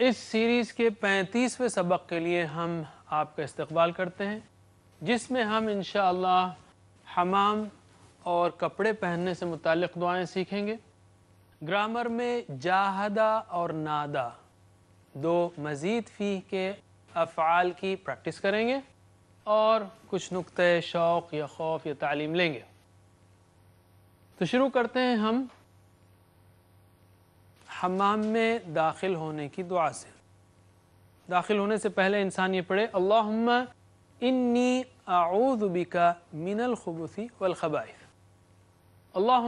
इस सीरीज़ के 35वें सबक के लिए हम आपका इस्तकबाल करते हैं जिसमें हम इन हमाम और कपड़े पहनने से मुतल दुआएँ सीखेंगे ग्रामर में जाहदा और नादा दो मज़ीद फ़ी के अफ़ाल की प्रैक्टिस करेंगे और कुछ नुक़ शौक़ या खौफ या तालीम लेंगे तो शुरू करते हैं हम हमाम में दाखिल होने की दुआ से दाखिल होने से पहले इंसान ये पढ़े अल्लाह इन्नी बिका मिनल खबूसी वलखबाइफ अल्लाह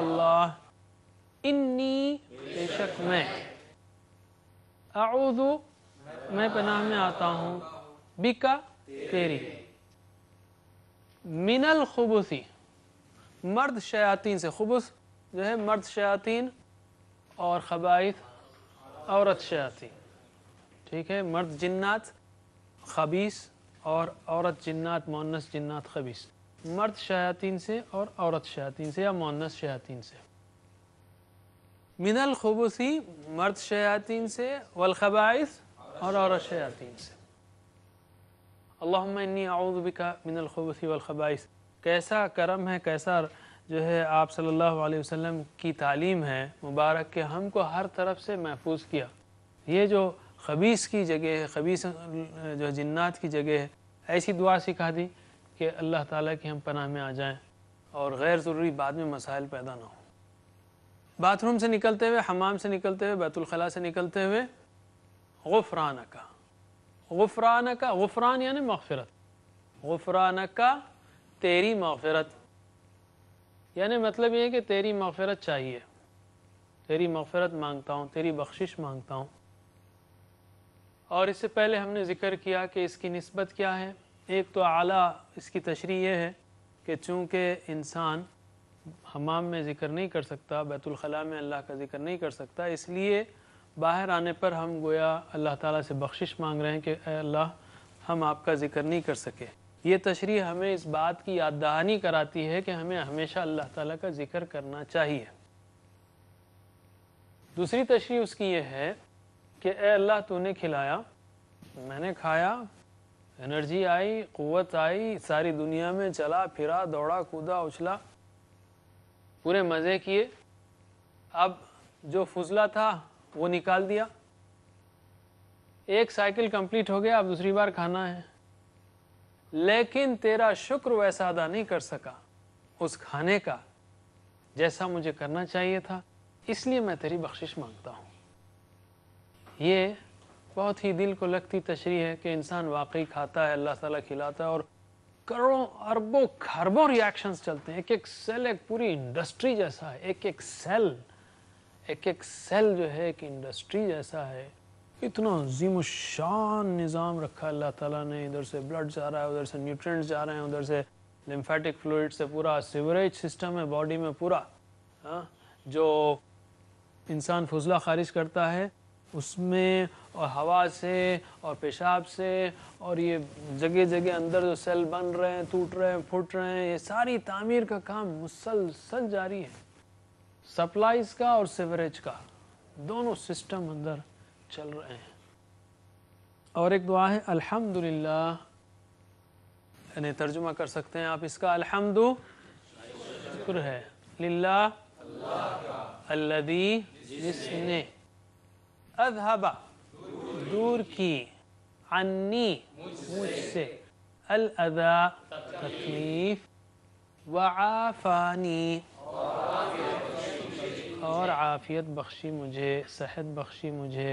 अल्लाह इन्नी बेशक मैं आऊदु मैं पनाह में आता हूँ बिका तेरी मिनल खबूसी मर्द शयातीन से खबूस जो है मर्द शयातीन और ख़बाइफ औरत शयाती ठीक है मर्द जन्नात खबीस और औरत जन्नात मोनस जन्नात खबीस मर्द शयातीन से और औरत शयातीन से या मोनस शयातीन से मिनल खबूसी मर्द शयातीन से वलखबाइस और औरत शयातीन से अल्लाह इन्नी आउज़ बिका मिनल खबूसी वलखबाइस कैसा करम है कैसा जो है आप सल्लल्लाहु अलैहि वसल्लम की तालीम है मुबारक के हमको हर तरफ से महफूज किया ये जो खबीस की जगह है खबीस जो जन्नात की जगह है ऐसी दुआ सिखा दी कि अल्लाह ताला की हम पनाह में आ जाएं और गैर ज़रूरी बाद में मसाइल पैदा ना हो बाथरूम से निकलते हुए हमाम से निकलते हुए बैतुलखला से निकलते हुए गुफरान का गुफरान का गुफरान यानि मगफरत गुफरान का तेरी मगफरत यानी मतलब ये है कि तेरी मफ़रत चाहिए तेरी मफ़रत मांगता हूँ तेरी बख्शिश मांगता हूँ और इससे पहले हमने ज़िक्र किया कि इसकी नस्बत क्या है एक तो आला इसकी तशरी ये है कि चूँकि इंसान हमाम में ज़िक्र नहीं कर सकता बैतुलखला में अल्लाह का ज़िक्र नहीं कर सकता इसलिए बाहर आने पर हम गोया अल्लाह ताला से बख्शिश मांग रहे हैं कि अल्लाह हम आपका ज़िक्र नहीं कर सके ये तशरी हमें इस बात की याद दहानी कराती है कि हमें हमेशा अल्लाह ताला का जिक्र करना चाहिए दूसरी तशरी उसकी ये है कि ए अल्लाह तूने खिलाया मैंने खाया एनर्जी आई क़वत आई सारी दुनिया में चला फिरा दौड़ा कूदा उछला पूरे मज़े किए अब जो फजला था वो निकाल दिया एक साइकिल कंप्लीट हो गया अब दूसरी बार खाना है लेकिन तेरा शुक्र वैसा अदा नहीं कर सका उस खाने का जैसा मुझे करना चाहिए था इसलिए मैं तेरी बख्शिश मांगता हूँ ये बहुत ही दिल को लगती तशरी है कि इंसान वाकई खाता है अल्लाह ताला खिलाता है और करोड़ों अरबों खरबों रिएक्शंस चलते हैं एक एक सेल एक पूरी इंडस्ट्री जैसा है एक एक सेल एक एक सेल जो है एक इंडस्ट्री जैसा है इतना अजीम शान निज़ाम रखा अल्लाह ताला ने इधर से ब्लड जा रहा है उधर से न्यूट्रिएंट्स जा रहे हैं उधर से लिम्फेटिक फ्लूड से पूरा सीवरेज सिस्टम है बॉडी में पूरा हाँ जो इंसान फजला खारिज करता है उसमें और हवा से और पेशाब से और ये जगह जगह अंदर जो सेल बन रहे हैं टूट रहे हैं फूट रहे हैं ये सारी तामीर का काम मुसलसल जारी है सप्लाइज का और सीवरेज का दोनों सिस्टम अंदर चल रहे हैं और एक दुआ है अल्हम्दुलिल्लाह यानी तर्जुमा कर सकते हैं आप इसका अल्हम्दु शुक्र है लिल्ला अल्लदी जिसने अजहबा दूर की अन्नी मुझसे अल अदा तकलीफ व और आफ़ियत बख्शी मुझे सेहत बख्शी मुझे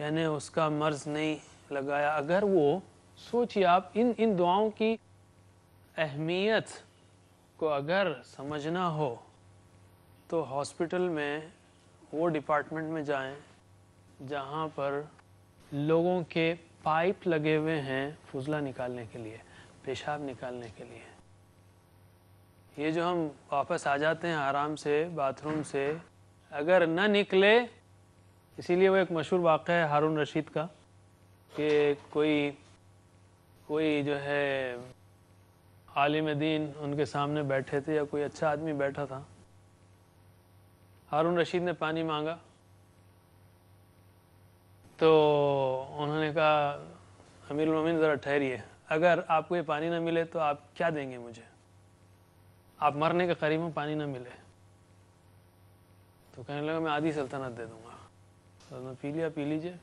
यानी उसका मर्ज़ नहीं लगाया अगर वो सोचिए आप इन इन दुआओं की अहमियत को अगर समझना हो तो हॉस्पिटल में वो डिपार्टमेंट में जाएं जहाँ पर लोगों के पाइप लगे हुए हैं फजला निकालने के लिए पेशाब निकालने के लिए ये जो हम वापस आ जाते हैं आराम से बाथरूम से अगर न निकले इसीलिए वो एक मशहूर वाक़ है हारून रशीद का कि कोई कोई जो है आलिम दीन उनके सामने बैठे थे या कोई अच्छा आदमी बैठा था हारून रशीद ने पानी मांगा तो उन्होंने कहा अमीर उमिन ज़रा ठहरिए अगर आपको ये पानी ना मिले तो आप क्या देंगे मुझे आप मरने के करीब में पानी ना मिले तो कहने लगा मैं आधी सल्तनत दे दूंगा तो उसने पी लिया पी लीजिए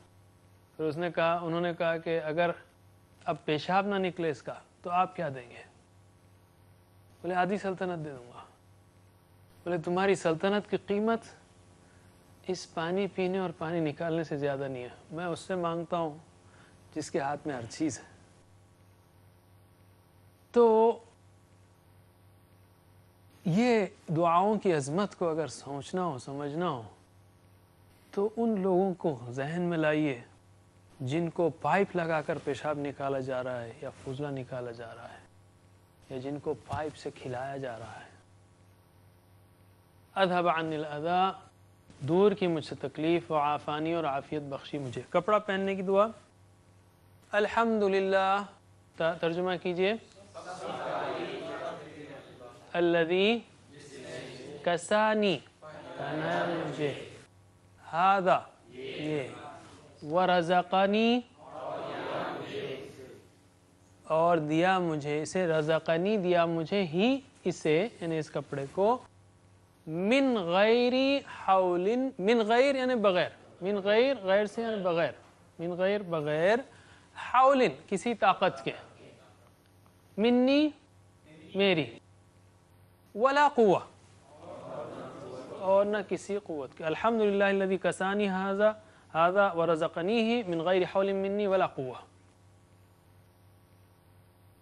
फिर उसने कहा उन्होंने कहा कि अगर अब पेशाब ना निकले इसका तो आप क्या देंगे बोले आधी सल्तनत दे दूंगा बोले तुम्हारी सल्तनत की कीमत इस पानी पीने और पानी निकालने से ज़्यादा नहीं है मैं उससे मांगता हूँ जिसके हाथ में हर चीज़ है तो ये दुआओं की अजमत को अगर सोचना हो समझना हो तो उन लोगों को जहन में लाइए जिनको पाइप लगाकर पेशाब निकाला जा रहा है या फुजला निकाला जा रहा है या जिनको पाइप से खिलाया जा रहा है अदहब अनिल अदा दूर की मुझसे तकलीफ़ व आफ़ानी और आफ़ियत बख्शी मुझे कपड़ा पहनने की दुआ अल्हम्दुलिल्लाह तर्जुमा कीजिए الذي कसानी मुझे हादा ये व रज़ाकनी और दिया मुझे इसे रज़ाकनी दिया मुझे ही इसे यानी इस कपड़े को मिन गैरी हाउलिन मिन गैर यानी बग़ैर मिन गैर गैर से यानी बग़ैर मिन गैर बग़ैर हाउलिन किसी ताकत के मिन्नी मेरी वला कुआ और न किसी क़वत की अलहमदिल्लादी कसानी हाजा हाजा व रज़नी ही मिन गैर हौलमनी वला कुआ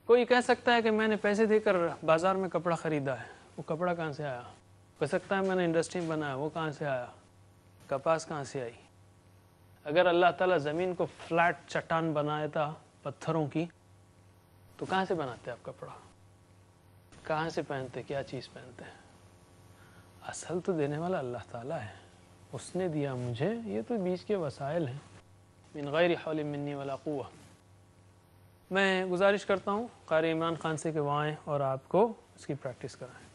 कोई कह सकता है कि मैंने पैसे देकर बाज़ार में कपड़ा ख़रीदा है वो कपड़ा कहाँ से आया कह सकता है मैंने इंडस्ट्री बनाया वो कहाँ से आया कपास कहाँ से आई अगर अल्लाह ताला ज़मीन को फ्लैट चट्टान बनाया था पत्थरों की तो कहाँ से बनाते आप कपड़ा कहाँ से पहनते क्या चीज़ पहनते हैं असल तो देने वाला अल्लाह ताला है उसने दिया मुझे ये तो बीच के वसाइल हैं बिन गैर हौल मन्नी वाला कुआ मैं गुजारिश करता हूँ कारी इमरान खान से कि वहाँ और आपको इसकी प्रैक्टिस कराएँ